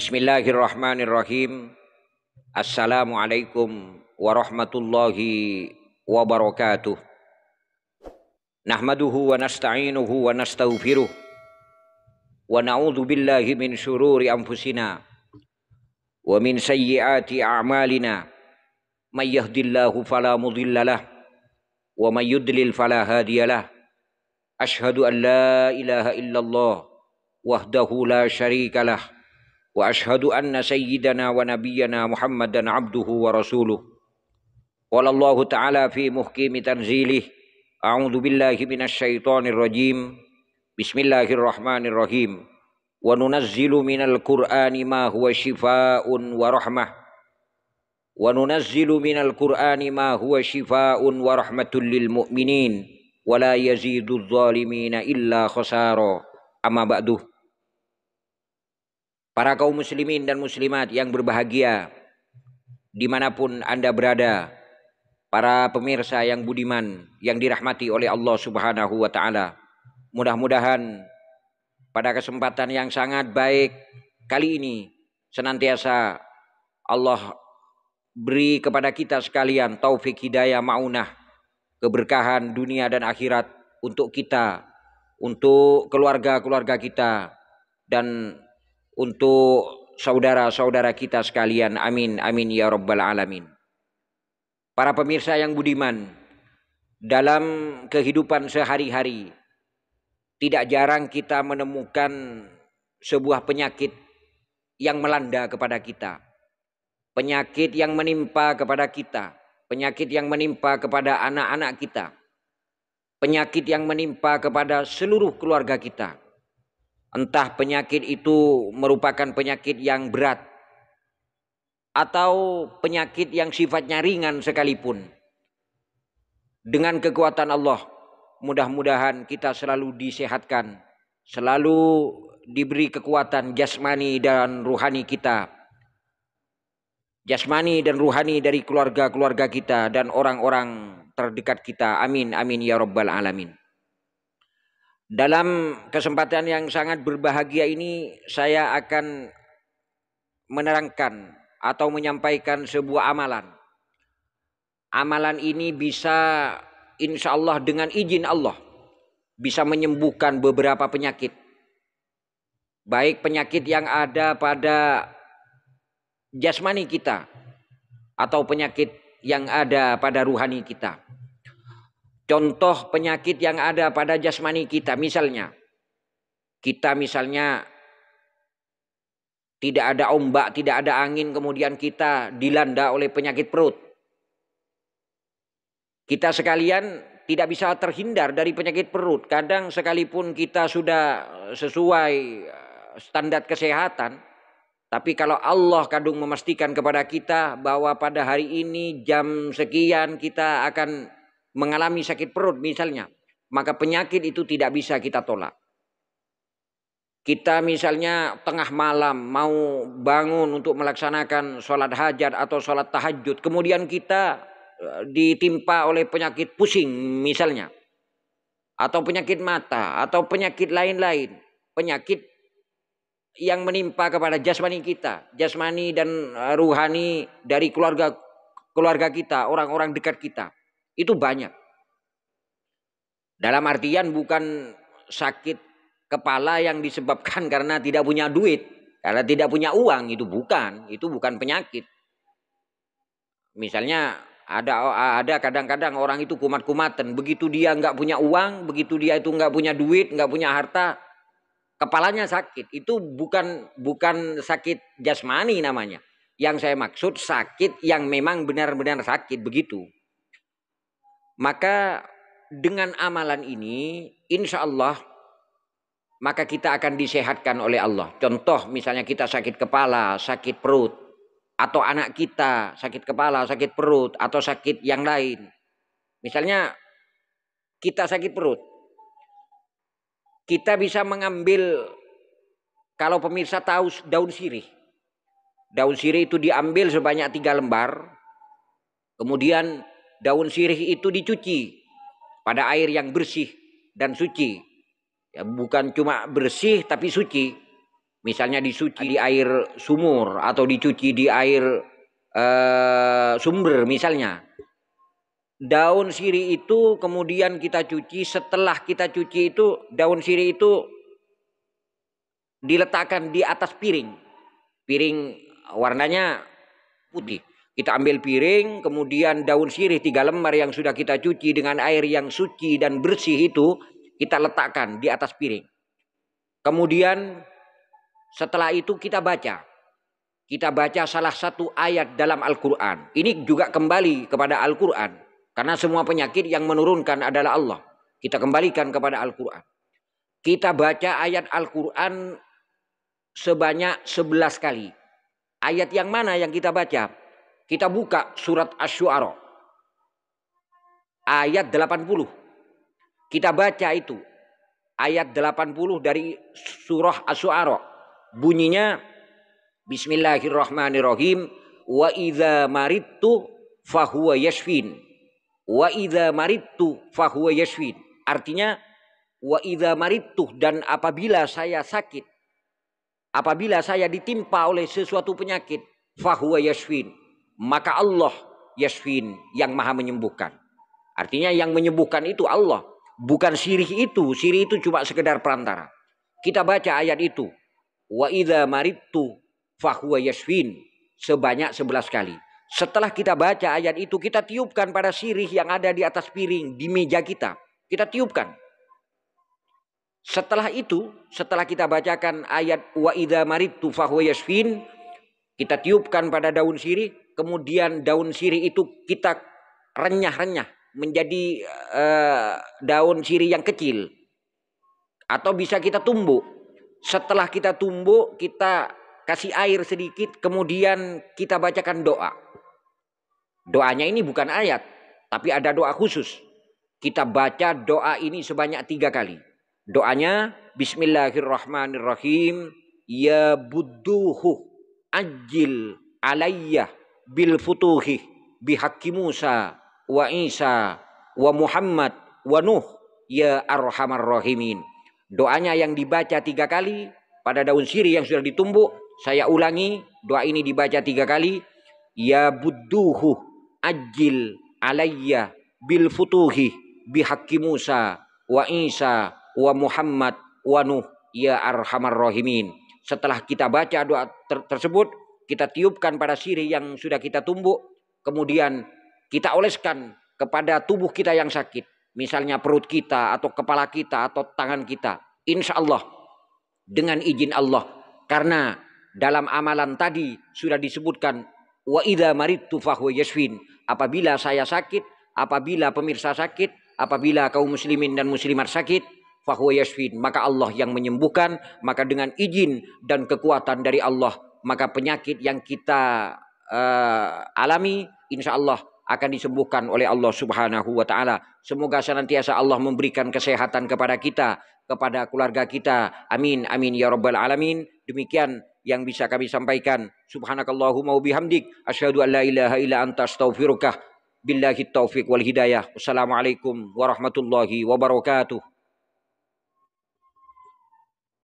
Bismillahirrahmanirrahim. Assalamualaikum warahmatullahi wabarakatuh. Nahmaduhu wa nasta'inuhu wa nastaghfiruh. Wa na'udzu billahi min syururi anfusina wa min sayyiati a'malina. May yahdihillahu fala mudhillalah wa may yudlil fala hadiyalah. Ashhadu an la ilaha illallah wahdahu la syarikalah. واشهد ان سيدنا ونبينا محمدا عبده ورسوله قال الله تعالى في محكم تنزيله اعوذ بالله من الشيطان الرجيم بسم الله الرحمن الرحيم وننزل من القران ما هو شفاء ورحمه وننزل من القران ما هو شفاء ورحمه للمؤمنين ولا يزيد الظالمين الا خسارا اما بعده Para kaum muslimin dan muslimat yang berbahagia dimanapun Anda berada. Para pemirsa yang budiman yang dirahmati oleh Allah subhanahu wa ta'ala. Mudah-mudahan pada kesempatan yang sangat baik kali ini senantiasa Allah beri kepada kita sekalian taufik hidayah maunah keberkahan dunia dan akhirat untuk kita, untuk keluarga-keluarga kita dan untuk saudara-saudara kita sekalian. Amin, amin ya rabbal alamin. Para pemirsa yang budiman, dalam kehidupan sehari-hari tidak jarang kita menemukan sebuah penyakit yang melanda kepada kita. Penyakit yang menimpa kepada kita, penyakit yang menimpa kepada anak-anak kita, penyakit yang menimpa kepada seluruh keluarga kita Entah penyakit itu merupakan penyakit yang berat atau penyakit yang sifatnya ringan sekalipun. Dengan kekuatan Allah, mudah-mudahan kita selalu disehatkan, selalu diberi kekuatan jasmani dan ruhani kita. Jasmani dan ruhani dari keluarga-keluarga kita dan orang-orang terdekat kita. Amin, amin ya rabbal alamin. Dalam kesempatan yang sangat berbahagia ini saya akan menerangkan atau menyampaikan sebuah amalan. Amalan ini bisa insya Allah dengan izin Allah bisa menyembuhkan beberapa penyakit. Baik penyakit yang ada pada jasmani kita atau penyakit yang ada pada ruhani kita. Contoh penyakit yang ada pada jasmani kita misalnya. Kita misalnya tidak ada ombak, tidak ada angin, kemudian kita dilanda oleh penyakit perut. Kita sekalian tidak bisa terhindar dari penyakit perut. Kadang sekalipun kita sudah sesuai eh, standar kesehatan, tapi kalau Allah kadung memastikan kepada kita bahwa pada hari ini jam sekian kita akan mengalami sakit perut misalnya, maka penyakit itu tidak bisa kita tolak. Kita misalnya tengah malam mau bangun untuk melaksanakan sholat hajat atau sholat tahajud. Kemudian kita e, ditimpa oleh penyakit pusing misalnya. Atau penyakit mata atau penyakit lain-lain. Penyakit yang menimpa kepada jasmani kita. Jasmani dan e, ruhani dari keluarga keluarga kita, orang-orang dekat kita. Itu banyak. Dalam artian bukan sakit kepala yang disebabkan karena tidak punya duit, karena tidak punya uang itu bukan, itu bukan penyakit. Misalnya ada ada kadang-kadang orang itu kumat-kumatan, begitu dia nggak punya uang, begitu dia itu nggak punya duit, nggak punya harta, kepalanya sakit. Itu bukan bukan sakit jasmani namanya. Yang saya maksud sakit yang memang benar-benar sakit begitu. Maka dengan amalan ini insya Allah maka kita akan disehatkan oleh Allah. Contoh misalnya kita sakit kepala, sakit perut. Atau anak kita sakit kepala, sakit perut, atau sakit yang lain. Misalnya kita sakit perut. Kita bisa mengambil kalau pemirsa tahu daun sirih. Daun sirih itu diambil sebanyak tiga lembar. Kemudian daun sirih itu dicuci pada air yang bersih dan suci. Ya, bukan cuma bersih tapi suci. Misalnya disuci di air sumur atau dicuci di air eh, sumber misalnya. Daun sirih itu kemudian kita cuci setelah kita cuci itu daun sirih itu diletakkan di atas piring. Piring warnanya putih. Kita ambil piring, kemudian daun sirih tiga lembar yang sudah kita cuci dengan air yang suci dan bersih itu kita letakkan di atas piring. Kemudian setelah itu kita baca. Kita baca salah satu ayat dalam Al-Quran. Ini juga kembali kepada Al-Quran. Karena semua penyakit yang menurunkan adalah Allah. Kita kembalikan kepada Al-Quran. Kita baca ayat Al-Quran sebanyak 11 kali. Ayat yang mana yang kita baca? Kita buka surat Asy-Syu'ara ayat 80. Kita baca itu ayat 80 dari surah Asy-Syu'ara. Bunyinya Bismillahirrahmanirrahim wa idza maridtu fahuwa yashfin. Wa idza maridtu fahuwa yashfin. Artinya wa idza maridtu dan apabila saya sakit apabila saya ditimpa oleh sesuatu penyakit fahuwa yashfin maka Allah yasfin yang maha menyembuhkan. Artinya yang menyembuhkan itu Allah. Bukan sirih itu. Sirih itu cuma sekedar perantara. Kita baca ayat itu. Wa idha marittu fahuwa yasfin. Sebanyak sebelas kali. Setelah kita baca ayat itu, kita tiupkan pada sirih yang ada di atas piring, di meja kita. Kita tiupkan. Setelah itu, setelah kita bacakan ayat wa idha marittu fahuwa yasfin, kita tiupkan pada daun sirih, kemudian daun sirih itu kita renyah-renyah menjadi uh, daun sirih yang kecil. Atau bisa kita tumbuh. Setelah kita tumbuh, kita kasih air sedikit, kemudian kita bacakan doa. Doanya ini bukan ayat, tapi ada doa khusus. Kita baca doa ini sebanyak tiga kali. Doanya Bismillahirrahmanirrahim. Ya budduhuh ajil alayya bil futuhi bihakki Musa wa Isa wa Muhammad wa Nuh ya arhamar rahimin. Doanya yang dibaca tiga kali pada daun sirih yang sudah ditumbuk. Saya ulangi, doa ini dibaca tiga kali. Ya budduhu ajil alayya bil futuhi bihakki Musa wa Isa wa Muhammad wa Nuh ya arhamar rahimin. Setelah kita baca doa ter tersebut, kita tiupkan pada sirih yang sudah kita tumbuk, kemudian kita oleskan kepada tubuh kita yang sakit, misalnya perut kita atau kepala kita atau tangan kita. Insya Allah dengan izin Allah, karena dalam amalan tadi sudah disebutkan wa idza yasfin. Apabila saya sakit, apabila pemirsa sakit, apabila kaum muslimin dan muslimat sakit, fahuwa yashfin maka Allah yang menyembuhkan maka dengan izin dan kekuatan dari Allah maka penyakit yang kita uh, alami insya Allah akan disembuhkan oleh Allah Subhanahu wa taala. Semoga senantiasa Allah memberikan kesehatan kepada kita, kepada keluarga kita. Amin amin ya rabbal alamin. Demikian yang bisa kami sampaikan. Subhanakallahumma wabihamdik. Asyadu asyhadu an la ilaha ila anta astaghfiruka billahi taufiq wal hidayah. Wassalamualaikum warahmatullahi wabarakatuh.